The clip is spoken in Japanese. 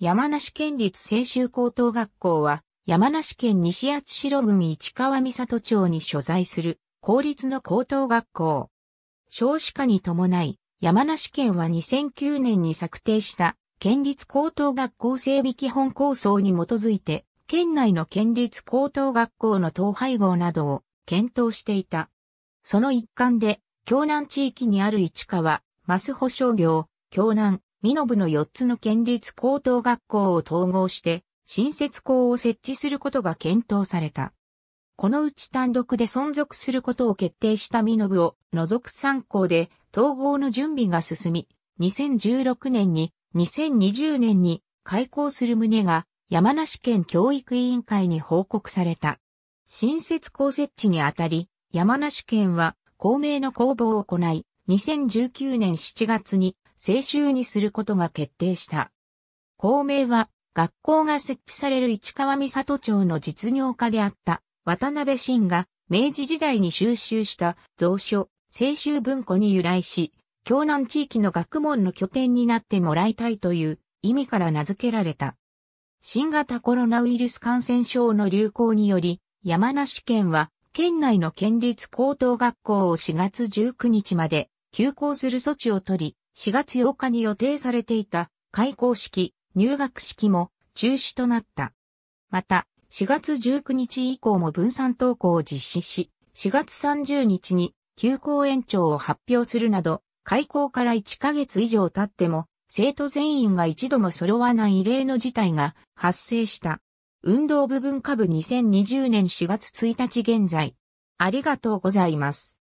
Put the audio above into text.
山梨県立青州高等学校は、山梨県西八代郡市川三里町に所在する公立の高等学校。少子化に伴い、山梨県は2009年に策定した県立高等学校整備基本構想に基づいて、県内の県立高等学校の統廃合などを検討していた。その一環で、京南地域にある市川、マス保商業、京南、身延の4つの県立高等学校を統合して、新設校を設置することが検討された。このうち単独で存続することを決定した身延を除く3校で統合の準備が進み、2016年に2020年に開校する旨が山梨県教育委員会に報告された。新設校設置にあたり、山梨県は公明の公募を行い、2019年7月に青州にすることが決定した。公明は、学校が設置される市川三里町の実業家であった渡辺晋が明治時代に収集した蔵書、青州文庫に由来し、京南地域の学問の拠点になってもらいたいという意味から名付けられた。新型コロナウイルス感染症の流行により、山梨県は県内の県立高等学校を4月19日まで休校する措置を取り、4月8日に予定されていた開校式、入学式も中止となった。また、4月19日以降も分散登校を実施し、4月30日に休校延長を発表するなど、開校から1ヶ月以上経っても、生徒全員が一度も揃わない異例の事態が発生した。運動部文化部2020年4月1日現在。ありがとうございます。